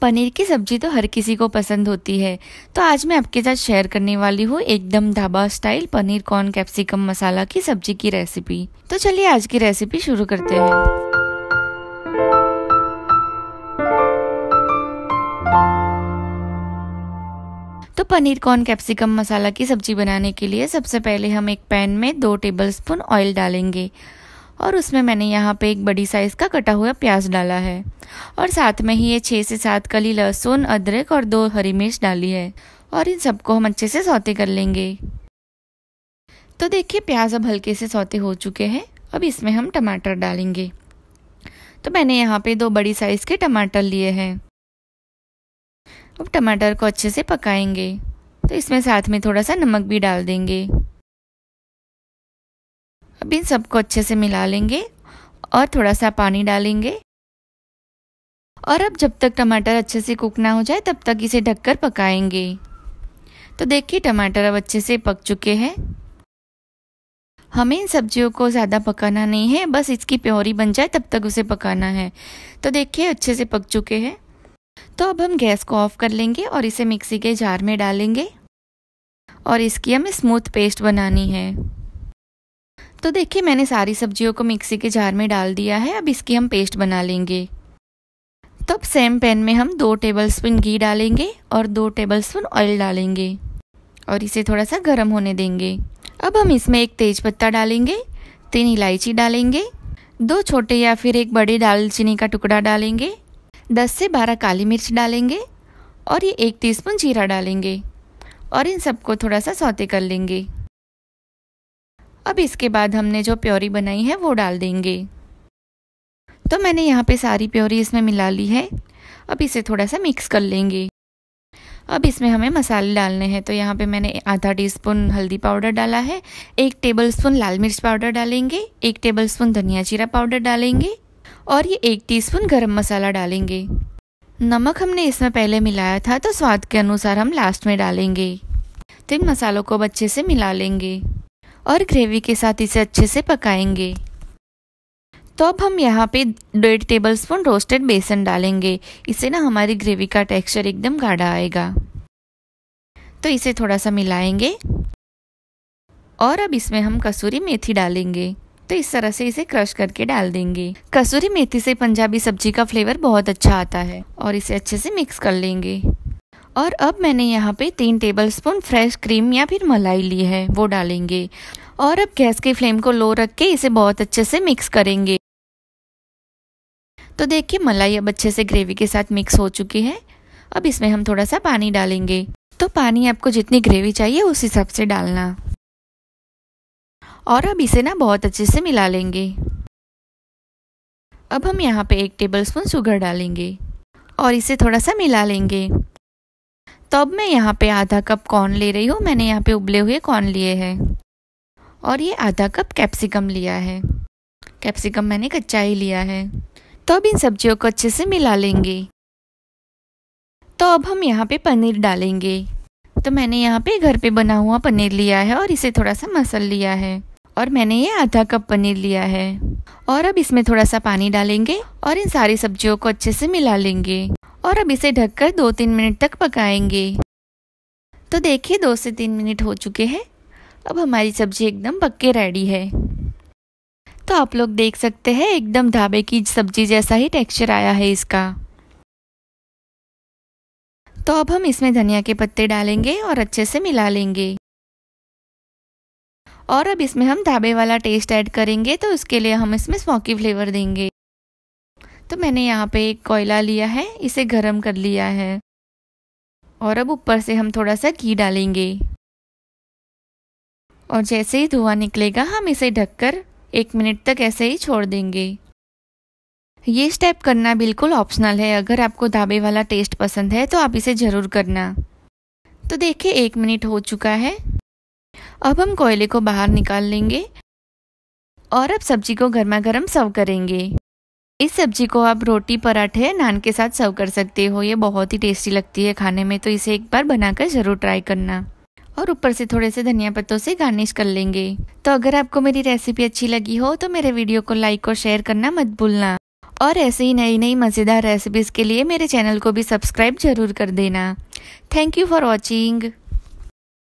पनीर की सब्जी तो हर किसी को पसंद होती है तो आज मैं आपके साथ शेयर करने वाली हूँ एकदम dhaba style paneer corn capsicum masala की सब्जी की रेसिपी तो चलिए आज की रेसिपी शुरू करते हैं तो पनीर कॉर्न कैप्सिकम मसाला की सब्जी बनाने के लिए सबसे पहले हम एक पैन में दो टेबलस्पून ऑयल डालेंगे और उसमें मैंने यहाँ पे एक बड़ी साइज़ का कटा हुआ प्याज डाला है और साथ में ही ये छः से सात कली लहसुन अदरक और दो हरी मिर्च डाली है और इन सबको हम अच्छे से सौते कर लेंगे तो देखिए प्याज अब हल्के से सौते हो चुके हैं अब इसमें हम टमाटर डालेंगे तो मैंने यहाँ पे दो बड़ी साइज़ के टमाटर लिए हैं अब टमाटर को अच्छे से पकाएंगे तो इसमें साथ में थोड़ा सा नमक भी डाल देंगे अब इन सबको अच्छे से मिला लेंगे और थोड़ा सा पानी डालेंगे और अब जब तक टमाटर अच्छे से कुक ना हो जाए तब तक इसे ढककर पकाएंगे तो देखिए टमाटर अब अच्छे से पक चुके हैं हमें इन सब्जियों को ज़्यादा पकाना नहीं है बस इसकी प्योरी बन जाए तब तक उसे पकाना है तो देखिए अच्छे से पक चुके हैं तो अब हम गैस को ऑफ कर लेंगे और इसे मिक्सी के जार में डालेंगे और इसकी हमें स्मूथ पेस्ट बनानी है तो देखिए मैंने सारी सब्जियों को मिक्सी के जार में डाल दिया है अब इसकी हम पेस्ट बना लेंगे तो अब सेम पैन में हम दो टेबल स्पून घी डालेंगे और दो टेबल स्पून ऑयल डालेंगे और इसे थोड़ा सा गर्म होने देंगे अब हम इसमें एक तेज पत्ता डालेंगे तीन इलायची डालेंगे दो छोटे या फिर एक बड़े दालचीनी का टुकड़ा डालेंगे दस से बारह काली मिर्च डालेंगे और ये एक स्पून जीरा डालेंगे और इन सबको थोड़ा सा सौते कर लेंगे अब इसके बाद हमने जो प्योरी बनाई है वो डाल देंगे तो मैंने यहाँ पे सारी प्योरी इसमें मिला ली है अब इसे थोड़ा सा मिक्स कर लेंगे अब इसमें हमें मसाले डालने हैं तो यहाँ पे मैंने आधा टीस्पून हल्दी पाउडर डाला है एक टेबलस्पून लाल मिर्च पाउडर डालेंगे एक टेबलस्पून धनिया जीरा पाउडर डालेंगे और ये एक टीस्पून गरम मसाला डालेंगे नमक हमने इसमें पहले मिलाया था तो स्वाद के अनुसार हम लास्ट में डालेंगे तो इन मसालों को अब अच्छे से मिला लेंगे और ग्रेवी के साथ इसे अच्छे से पकाएंगे तो अब हम यहाँ पे डेढ़ टेबल स्पून रोस्टेड बेसन डालेंगे इससे ना हमारी ग्रेवी का टेक्सचर एकदम गाढ़ा आएगा तो इसे थोड़ा सा मिलाएंगे और अब इसमें हम कसूरी मेथी डालेंगे तो इस तरह से इसे क्रश करके डाल देंगे कसूरी मेथी से पंजाबी सब्जी का फ्लेवर बहुत अच्छा आता है और इसे अच्छे से मिक्स कर लेंगे और अब मैंने यहाँ पे तीन टेबलस्पून फ्रेश क्रीम या फिर मलाई ली है वो डालेंगे और अब गैस की फ्लेम को लो रख के इसे बहुत अच्छे से मिक्स करेंगे तो देखिए मलाई अब अच्छे से ग्रेवी के साथ मिक्स हो चुकी है अब इसमें हम थोड़ा सा पानी डालेंगे तो पानी आपको जितनी ग्रेवी चाहिए उस हिसाब से डालना और अब इसे ना बहुत अच्छे से मिला लेंगे अब हम यहाँ पे एक टेबलस्पून शुगर डालेंगे और इसे थोड़ा सा मिला लेंगे तो अब मैं यहाँ पे आधा कप कॉर्न ले रही हूँ मैंने यहाँ पे उबले हुए कॉर्न लिए हैं और ये आधा कप कैप्सिकम लिया है कैप्सिकम मैंने कच्चा ही लिया है तो अब इन सब्जियों को अच्छे से मिला लेंगे तो अब हम यहाँ पे पनीर डालेंगे तो मैंने यहाँ पे घर पे बना हुआ पनीर लिया है और इसे थोड़ा सा मसल लिया है और मैंने ये आधा कप पनीर लिया है और अब इसमें थोड़ा सा पानी डालेंगे और इन सारी सब्जियों को अच्छे से मिला लेंगे और अब इसे ढककर दो तीन मिनट तक पकाएंगे तो देखिए दो से तीन मिनट हो चुके हैं अब हमारी सब्ज़ी एकदम पक के रेडी है तो आप लोग देख सकते हैं एकदम ढाबे की सब्ज़ी जैसा ही टेक्सचर आया है इसका तो अब हम इसमें धनिया के पत्ते डालेंगे और अच्छे से मिला लेंगे और अब इसमें हम ढाबे वाला टेस्ट ऐड करेंगे तो उसके लिए हम इसमें स्मोकी फ्लेवर देंगे तो मैंने यहाँ पे एक कोयला लिया है इसे गर्म कर लिया है और अब ऊपर से हम थोड़ा सा घी डालेंगे और जैसे ही धुआं निकलेगा हम इसे ढककर एक मिनट तक ऐसे ही छोड़ देंगे ये स्टेप करना बिल्कुल ऑप्शनल है अगर आपको ढाबे वाला टेस्ट पसंद है तो आप इसे ज़रूर करना तो देखिए एक मिनट हो चुका है अब हम कोयले को बाहर निकाल लेंगे और अब सब्जी को गर्मा गर्म सर्व करेंगे इस सब्जी को आप रोटी पराठे नान के साथ सर्व कर सकते हो ये बहुत ही टेस्टी लगती है खाने में तो इसे एक बार बनाकर ज़रूर ट्राई करना और ऊपर से थोड़े से धनिया पत्तों से गार्निश कर लेंगे तो अगर आपको मेरी रेसिपी अच्छी लगी हो तो मेरे वीडियो को लाइक और शेयर करना मत भूलना और ऐसे ही नई नई मज़ेदार रेसिपीज़ के लिए मेरे चैनल को भी सब्सक्राइब जरूर कर देना थैंक यू फॉर वॉचिंग